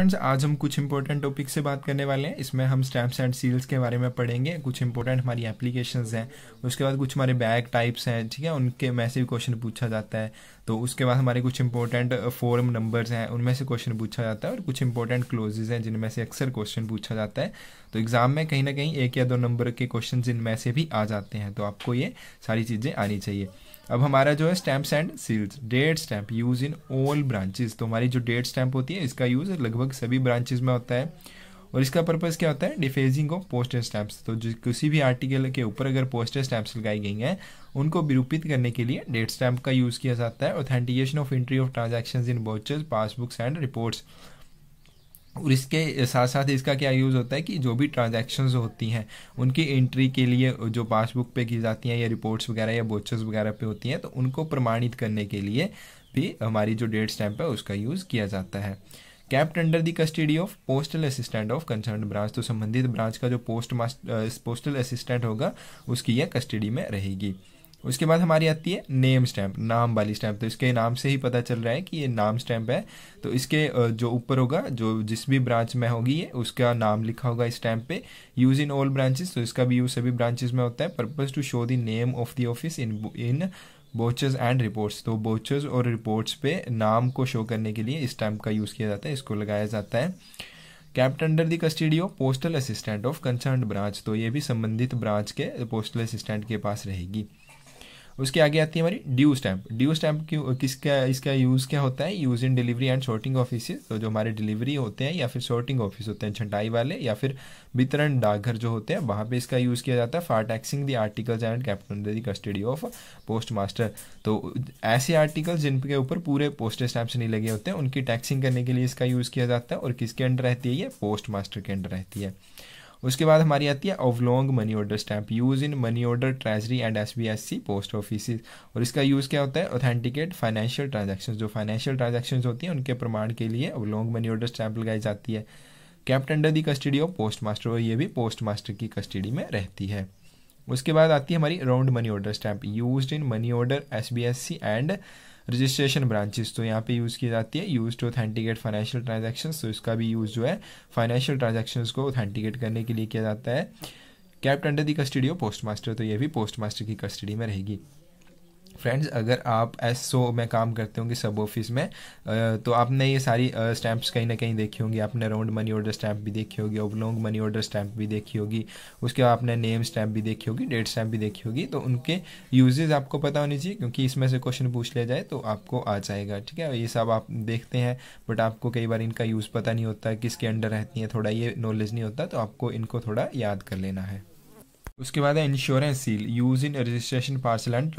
friends आज हम कुछ इंपॉर्टेंट टॉपिक से बात करने वाले हैं इसमें हम स्टैम्प्स एंड सील्स के बारे में पढ़ेंगे कुछ इंपॉर्टेंट हमारी एप्लीकेशन हैं उसके बाद कुछ हमारे बैग टाइप्स हैं ठीक है उनके में से भी क्वेश्चन पूछा जाता है तो उसके बाद हमारे कुछ इंपॉर्टेंट फॉर्म नंबर्स हैं उनमें से क्वेश्चन पूछा जाता है और कुछ इंपॉर्टेंट क्लोजेज हैं जिनमें से अक्सर क्वेश्चन पूछा जाता है तो एग्जाम में कहीं ना कहीं एक या दो नंबर के क्वेश्चन जिनमें से भी आ जाते हैं तो आपको ये सारी चीज़ें आनी चाहिए अब हमारा जो है stamps and seals date stamp use in all branches तो हमारी जो डेट स्टैम्प होती है इसका यूज लगभग सभी ब्रांचेस में होता है और इसका पर्पज़ क्या होता है डिफेजिंग ऑफ पोस्टर स्टैम्प्स तो जो किसी भी आर्टिकल के ऊपर अगर पोस्टर स्टैम्प्स लगाई गई हैं उनको विरूपित करने के लिए डेट स्टैम्प का यूज़ किया जाता है authentication of entry of transaction in बोचेज पासबुक्स एंड रिपोर्ट्स और इसके साथ साथ इसका क्या यूज़ होता है कि जो भी ट्रांजैक्शंस होती हैं उनकी एंट्री के लिए जो पासबुक पे की जाती हैं या रिपोर्ट्स वगैरह या बोचर्स वगैरह पे होती हैं तो उनको प्रमाणित करने के लिए भी हमारी जो डेट स्टैम्प है उसका यूज़ किया जाता है kept under the custody of postal assistant of concern branch तो संबंधित ब्रांच का जो पोस्ट पोस्टल असिस्टेंट होगा उसकी यह कस्टडी में रहेगी उसके बाद हमारी आती है नेम स्टैम्प नाम वाली स्टैम्प तो इसके नाम से ही पता चल रहा है कि ये नाम स्टैम्प है तो इसके जो ऊपर होगा जो जिस भी ब्रांच में होगी ये उसका नाम लिखा होगा इस स्टैम्प पे यूज इन ऑल ब्रांचेस तो इसका भी यूज सभी ब्रांचेस में होता है purpose to show the name of the office in in बोचेज एंड रिपोर्ट्स तो बोचेज और रिपोर्ट्स पे नाम को शो करने के लिए इस स्टैम्प का यूज़ किया जाता है इसको लगाया जाता है kept under the custody of postal assistant of concern branch तो ये भी संबंधित ब्रांच के पोस्टल असिस्टेंट के पास रहेगी उसके आगे आती है हमारी ड्यू स्टैम्प ड्यू स्टैम्प क्यों किसका इसका यूज़ क्या होता है use in delivery and sorting office तो जो हमारे डिलीवरी होते हैं या फिर शॉर्टिंग ऑफिस होते हैं छंटाई वाले या फिर वितरण डाकघर जो होते हैं वहाँ पर इसका यूज़ किया जाता है for taxing the articles and captain under the custody of post master तो ऐसे आर्टिकल जिनके ऊपर पूरे पोस्टेज स्टैम्प्स नहीं लगे होते हैं उनकी टैक्सिंग करने के लिए इसका यूज़ किया जाता है और किसके अंडर रहती है ये पोस्ट मास्टर के अंडर रहती है उसके बाद हमारी आती है oblong money order stamp use in money order treasury and S B S C post office और इसका यूज़ क्या होता है ऑथेंटिकेट फाइनेंशियल ट्रांजेक्शन जो फाइनेंशियल ट्रांजेक्शन होती है उनके प्रमाण के लिए ओवलोंग मनी ऑर्डर स्टैंप लगाई जाती है kept under the custody of post master और ये भी पोस्ट मास्टर की कस्टडी में रहती है उसके बाद आती है हमारी round money order stamp use in money order S B S C and registration branches तो यहाँ पे यूज़ की जाती है use to authenticate financial transaction तो इसका भी यूज़ जो है फाइनेंशियल ट्रांजेक्शन को ऑथेंटिकेट करने के लिए किया जाता है kept under the custody of post master तो ये भी पोस्ट मास्टर की कस्टडी में रहेगी फ्रेंड्स अगर आप एस सो में काम करते होंगे सब ऑफिस में तो आपने ये सारी स्टैम्प्स कहीं ना कहीं देखी होंगी आपने राउंड मनी ऑर्डर स्टैम्प भी देखी होगी ओबलोंग मनी ऑर्डर स्टैम्प भी देखी होगी उसके बाद आपने नेम स्टैम्प भी देखी होगी डेट स्टैम्प भी देखी होगी तो उनके यूजेज आपको पता होनी चाहिए क्योंकि इसमें से क्वेश्चन पूछ लिया जाए तो आपको आ जाएगा ठीक है ये सब आप देखते हैं बट आपको कई बार इनका यूज़ पता नहीं होता किसके अंडर रहती है थोड़ा ये नॉलेज नहीं होता तो आपको इनको थोड़ा याद कर लेना है उसके बाद है insurance seal use in registration parcel and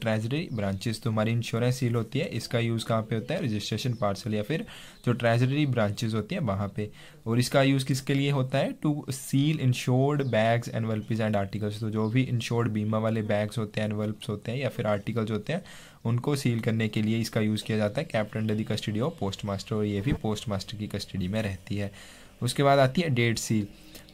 treasury branches तो हमारी इंश्योरेंस सील होती है इसका यूज़ कहाँ पे होता है रजिस्ट्रेशन पार्सल या फिर जो ट्रेजरी ब्रांचेस होती है वहाँ पे और इसका यूज़ किसके लिए होता है to seal insured bags and envelopes and articles तो जो भी इंश्योर्ड बीमा वाले बैग्स होते हैं एनवेल्प्स होते हैं या फिर आर्टिकल्स होते हैं उनको सील करने के लिए इसका यूज़ किया जाता है captain under the custody of post master और ये भी पोस्ट मास्टर की कस्टडी में रहती है उसके बाद आती है डेट सील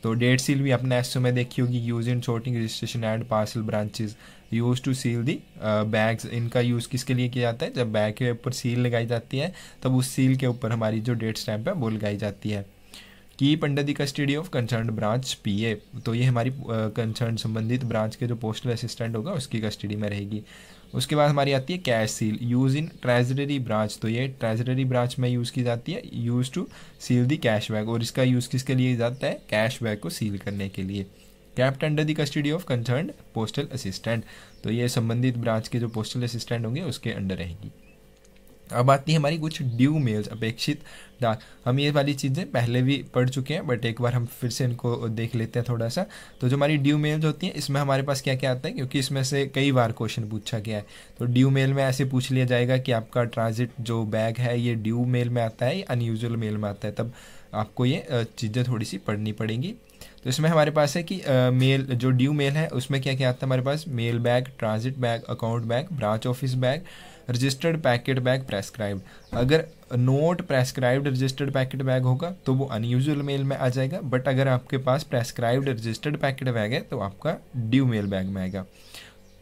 तो डेट सील भी अपने एस में देखी होगी use in sorting registration and parcel branches use to seal the bags इनका यूज़ किसके लिए किया जाता है जब बैग के ऊपर सील लगाई जाती है तब उस सील के ऊपर हमारी जो डेट स्टैंप है वो लगाई जाती है keep under the custody of concern branch P तो ये हमारी कंसर्न uh, संबंधित ब्रांच के जो पोस्टल असिस्टेंट होगा उसकी कस्टडी में रहेगी उसके बाद हमारी आती है cash seal use in treasury branch तो ये ट्रेजरी ब्रांच में यूज़ की जाती है use to seal the cash bag और इसका यूज़ किसके लिए जाता है कैश बैग को सील करने के लिए kept under the custody of concern postal assistant तो ये संबंधित ब्रांच के जो पोस्टल असिस्टेंट होंगे उसके अंडर रहेगी अब आती है हमारी कुछ ड्यू मेल्स अपेक्षित डाक हम ये वाली चीज़ें पहले भी पढ़ चुके हैं बट एक बार हम फिर से इनको देख लेते हैं थोड़ा सा तो जो हमारी ड्यू मेल्स होती हैं इसमें हमारे पास क्या क्या आता है क्योंकि इसमें से कई बार क्वेश्चन पूछा गया है तो ड्यू मेल में ऐसे पूछ लिया जाएगा कि आपका ट्रांजिट जो बैग है ये ड्यू मेल में आता है या अनयूजल मेल में आता है तब आपको ये चीज़ें थोड़ी सी पढ़नी पड़ेंगी तो इसमें हमारे पास है कि मेल जो ड्यू मेल है उसमें क्या क्या आता है हमारे पास mail bag transit bag account bag branch office bag registered packet bag prescribe अगर not prescribed registered packet bag होगा तो वो अनयूजल मेल में आ जाएगा बट अगर आपके पास प्रेस्क्राइब्ड रजिस्टर्ड पैकेट बैग है तो आपका ड्यू मेल बैग में आएगा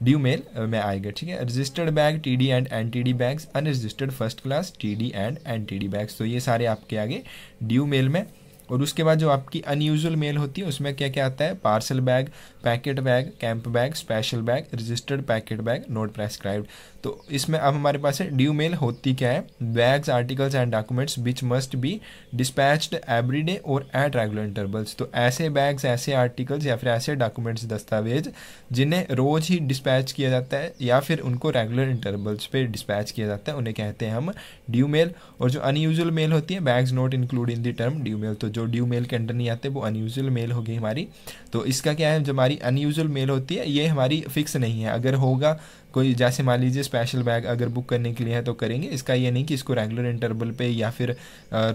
ड्यू मेल में आएगा ठीक है registered bag T D and N T D bags unregistered first class T D and N T D bags तो ये सारे आपके आगे ड्यू मेल में और उसके बाद जो आपकी अनयूजल मेल होती है उसमें क्या क्या आता है parcel bag packet bag camp bag special bag registered packet bag not prescribed तो इसमें अब हमारे पास है ड्यू मेल होती क्या है bags articles and documents which must be dispatched every day और एट रेगुलर इंटरवल्स तो ऐसे बैग्स ऐसे आर्टिकल्स या फिर ऐसे डॉक्यूमेंट्स दस्तावेज जिन्हें रोज़ ही डिस्पैच किया जाता है या फिर उनको रेगुलर इंटरवल्स पे डिस्पैच किया जाता है उन्हें कहते हैं हम ड्यू मेल और जो अनयूजल मेल होती है bags not include in the term due mail तो जो ड्यू मेल के अंडर नहीं आते वो अनयूजल मेल होगी हमारी तो इसका क्या है जो हमारी अनयूजल मेल होती है ये हमारी फिक्स नहीं है अगर होगा कोई जैसे मान लीजिए स्पेशल बैग अगर बुक करने के लिए है तो करेंगे इसका ये नहीं कि इसको रेगुलर इंटरवल पे या फिर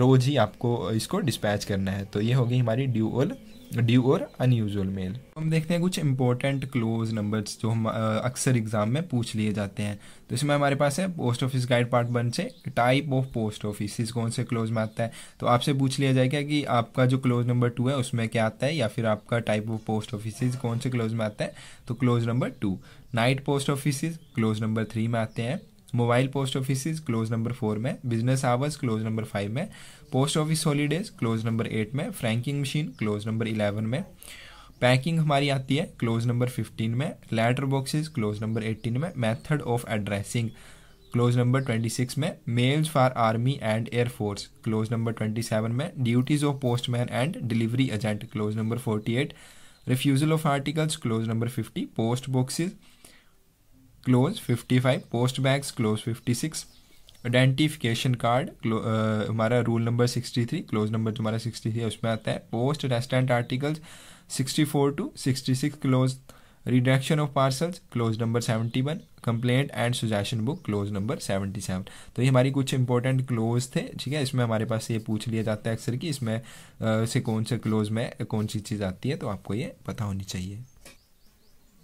रोज़ ही आपको इसको डिस्पैच करना है तो ये होगी हमारी हमारी ड्यूअल ड्यू और अनयूजल मेल हम देखते हैं कुछ इंपॉर्टेंट क्लोज नंबर्स जो हम अक्सर एग्जाम में पूछ लिए जाते हैं तो इसमें हमारे पास है post office guide part one से टाइप ऑफ पोस्ट ऑफिस कौन से क्लोज में आता है तो आपसे पूछ लिया जाएगा कि आपका जो क्लोज नंबर टू है उसमें क्या आता है या फिर आपका टाइप ऑफ पोस्ट ऑफिस कौन से क्लोज में आता है तो clause number two night post office clause number three में आते हैं mobile post office clause number four में business hours clause number five में post office holidays clause number eight में franking machine clause number eleven में packing हमारी आती है क्लोज नंबर फिफ्टीन में letter boxes clause number eighteen में method of addressing clause number twenty six में mails for army and air force close number twenty seven में duties of postman and delivery agent clause number forty eight refusal of articles clause number fifty post boxes clause fifty five post bags clause fifty six identification card uh, हमारा rule number sixty three clause number जो हमारा sixty three उसमें आता है post restante articles sixty four to sixty six clause reduction of parcels clause number seventy one complaint and suggestion book clause number seventy seven तो ये हमारी कुछ important close थे ठीक है इसमें हमारे पास ये पूछ लिया जाता है अक्सर कि इसमें uh, से कौन से क्लोज में कौन सी चीज़ आती है तो आपको ये पता होनी चाहिए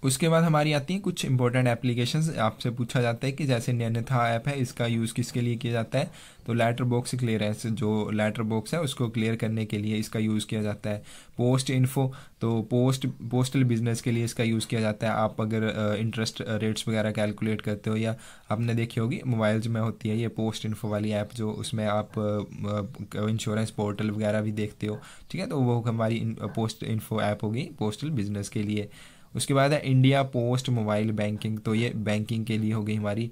उसके बाद हमारी आती हैं कुछ इंपॉर्टेंट एप्लीकेशन आपसे पूछा जाता है कि जैसे नैनथा ऐप है इसका यूज़ किसके लिए किया जाता है तो लेटर बॉक्स क्लियरेंस जो लेटर बॉक्स है उसको क्लियर करने के लिए इसका यूज़ किया जाता है पोस्ट इन्फो तो पोस्ट पोस्टल बिजनेस के लिए इसका यूज़ किया जाता है आप अगर इंटरेस्ट रेट्स वगैरह कैलकुलेट करते हो या आपने देखी होगी मोबाइल्स में होती है ये पोस्ट इन्फो वाली ऐप जो उसमें आप इंश्योरेंस पोर्टल वगैरह भी देखते हो ठीक है तो वो हमारी पोस्ट इन्फो ऐप होगी पोस्टल बिजनेस के लिए उसके बाद है इंडिया पोस्ट मोबाइल बैंकिंग तो ये बैंकिंग के लिए हो गई हमारी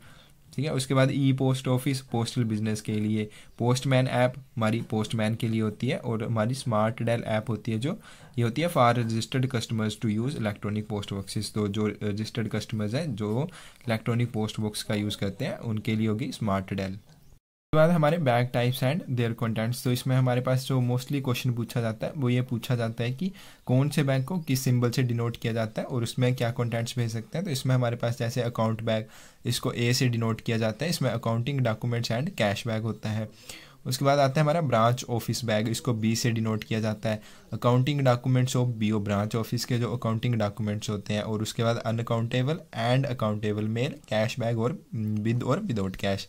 ठीक है उसके बाद e post office postal business के लिए पोस्टमैन ऐप हमारी पोस्टमैन के लिए होती है और हमारी स्मार्ट डेल ऐप होती है जो ये होती है for registered customers to use electronic post boxes तो जो रजिस्टर्ड कस्टमर्स हैं जो इलेक्ट्रॉनिक पोस्ट बॉक्स का यूज़ करते हैं उनके लिए होगी स्मार्ट डेल उसके बाद हमारे bag types and their contents तो इसमें हमारे पास जो मोस्टली क्वेश्चन पूछा जाता है वो ये पूछा जाता है कि कौन से बैग को किस सिंबल से डिनोट किया जाता है और उसमें क्या कंटेंट्स भेज सकते हैं तो इसमें हमारे पास जैसे अकाउंट बैग इसको ए से डिनोट किया जाता है इसमें accounting documents and cash bag होता है उसके बाद आता है हमारा ब्रांच ऑफिस बैग इसको बी से डिनोट किया जाता है accounting documents of B O branch office के जो अकाउंटिंग डॉक्यूमेंट्स होते हैं और उसके बाद unaccountable and accountable mail cash bag और विद और विदाउट कैश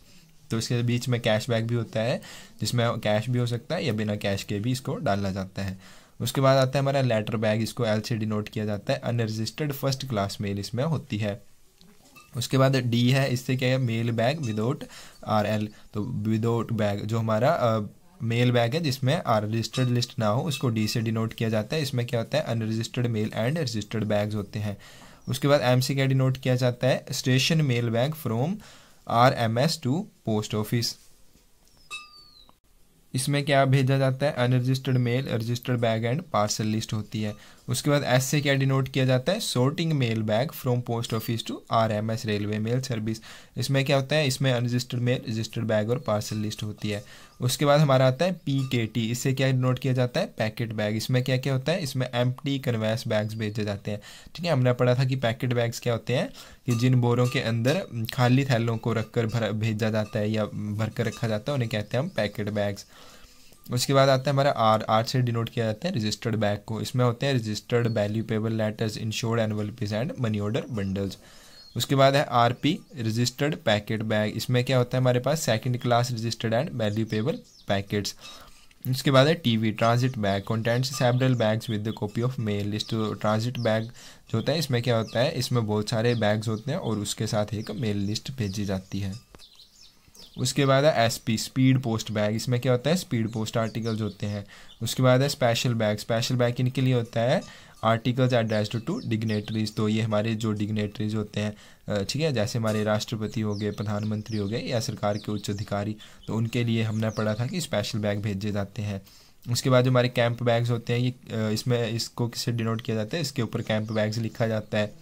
तो इसके बीच में कैशबैक भी होता है जिसमें कैश भी हो सकता है या बिना कैश के भी इसको डाला जाता है उसके बाद आता है हमारा लेटर बैग इसको एल से डिनोट किया जाता है अनरजिस्टर्ड फर्स्ट क्लास मेल इसमें होती है उसके बाद डी है इससे क्या है mail bag without R L तो विदाउट बैग जो हमारा मेल बैग है जिसमें आर रजिस्टर्ड लिस्ट ना हो उसको डी से डिनोट किया जाता है इसमें क्या होता है unregistered mail and registered bags होते हैं उसके बाद एम से क्या डिनोट किया जाता है station mail bag from RMS to post office इसमें क्या भेजा जाता है unregistered mail registered bag and parcel list होती है उसके बाद एस से क्या डिनोट किया जाता है sorting mail bag from post office to R M S railway mail service इसमें क्या होता है इसमें अनरजिस्टर्ड मेल रजिस्टर्ड बैग और पार्सल लिस्ट होती है उसके बाद हमारा आता है पी के टी इससे क्या डिनोट किया जाता है पैकेट बैग इसमें क्या क्या होता है इसमें एम टी कन्वेस बैग्स भेजे जाते हैं ठीक है हमने पढ़ा था कि पैकेट बैग्स क्या होते हैं कि जिन बोरों के अंदर खाली थैलों को रखकर भर भेजा जाता है या भरकर रखा जाता है उन्हें कहते हैं हम पैकेट बैग्स उसके बाद आता है हमारा आर आर से डिनोट किया जाता है रजिस्टर्ड बैग को इसमें होते हैं registered value payable letters insured piece and money order bundles उसके बाद है R P registered packet bag इसमें क्या होता है हमारे पास second class registered and value payable packets उसके बाद है TV transit bag contents several bags with the copy of mail list transit bag जो होता है इसमें क्या होता है इसमें बहुत सारे बैग्स होते हैं और उसके साथ एक मेल लिस्ट भेजी जाती है उसके बाद है S P speed post bag इसमें क्या होता है स्पीड पोस्ट आर्टिकल्स होते हैं उसके बाद है स्पेशल बैग स्पेशल बैग इनके लिए होता है आर्टिकल्स एड्रेस्ड टू डिग्नेटरीज तो ये हमारे जो डिग्नेटरीज होते हैं ठीक है जैसे हमारे राष्ट्रपति हो गए प्रधानमंत्री हो गए या सरकार के उच्च अधिकारी तो उनके लिए हमने पढ़ा था कि स्पेशल बैग भेजे जाते हैं उसके बाद जो हमारे कैंप बैग्स होते हैं ये इसमें इसको किससे डिनोट किया जाता है इसके ऊपर कैंप बैग्स लिखा जाता है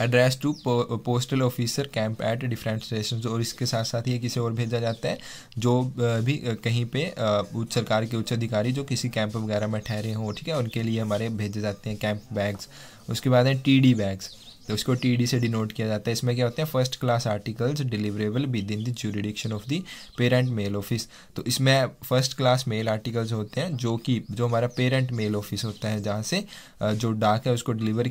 address to postal officer camp at different station और इसके साथ साथ ये किसी और भेजा जाता है जो भी कहीं पे सरकार के उच्च अधिकारी जो किसी कैंप वगैरह में ठहरे हों ठीक है उनके लिए हमारे भेजे जाते हैं कैंप बैग्स उसके बाद है टी बैग्स तो उसको टी से डिनोट किया जाता है इसमें क्या होते हैं first class articles deliverable within the jurisdiction of the parent mail office तो इसमें फर्स्ट क्लास मेल आर्टिकल्स होते हैं जो कि जो हमारा पेरेंट मेल ऑफिस होता है जहाँ से जो डाक है उसको डिलीवर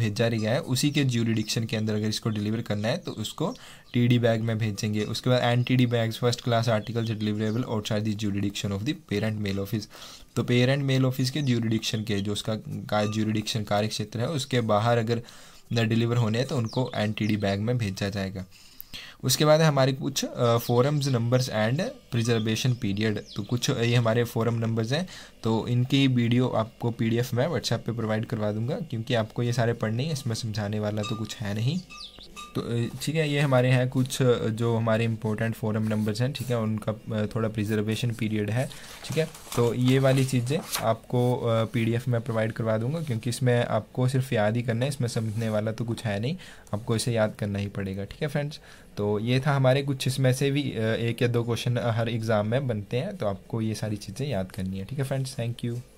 भेजा गया है उसी के ज्यूरिडिक्शन के अंदर अगर इसको डिलीवर करना है तो उसको डी बैग में भेजेंगे उसके बाद N T D bags first class articles deliverable outside the jurisdiction of the parent mail office तो पेरेंट मेल ऑफिस के ज्यूरिडिक्शन के जो उसका का ज्यूरिडिक्शन कार्य क्षेत्र है उसके बाहर अगर डिलीवर होने हैं तो उनको एन बैग में भेजा जाएगा उसके बाद हमारे कुछ forms numbers and preservation period तो कुछ ये हमारे फोरम नंबर्स हैं तो इनकी वीडियो आपको पीडीएफ में व्हाट्सएप पे प्रोवाइड करवा दूंगा क्योंकि आपको ये सारे पढ़ने हैं इसमें समझाने वाला तो कुछ है नहीं तो ठीक है ये हमारे यहाँ कुछ जो हमारे इंपॉर्टेंट फोरम नंबर्स हैं ठीक है उनका थोड़ा प्रिजर्वेशन पीरियड है ठीक है तो ये वाली चीज़ें आपको पीडीएफ में प्रोवाइड करवा दूंगा क्योंकि इसमें आपको सिर्फ याद ही करना है इसमें समझने वाला तो कुछ है नहीं आपको इसे याद करना ही पड़ेगा ठीक है फ्रेंड्स तो ये था हमारे कुछ इसमें से भी एक या दो क्वेश्चन हर एग्ज़ाम में बनते हैं तो आपको ये सारी चीज़ें याद करनी है ठीक है फ्रेंड्स थैंक यू